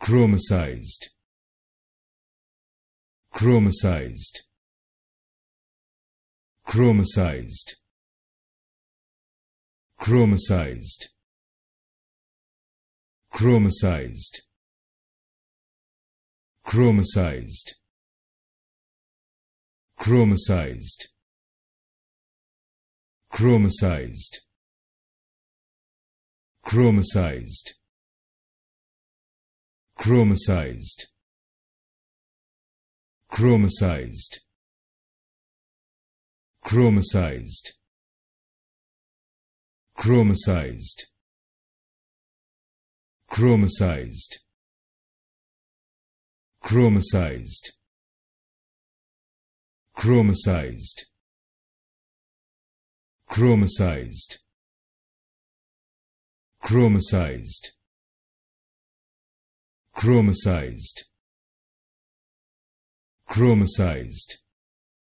chromocyzed chromocyzed chromocyzed chromocyzed chromocyzed chromocyzed chromocyzed chromocyzed chromocyzed Chromicized. Chromicized. Chromicized. Chromicized. Chromicized. Chromicized. Chromicized. Chromicized. Chromicized chromocyzed chromocyzed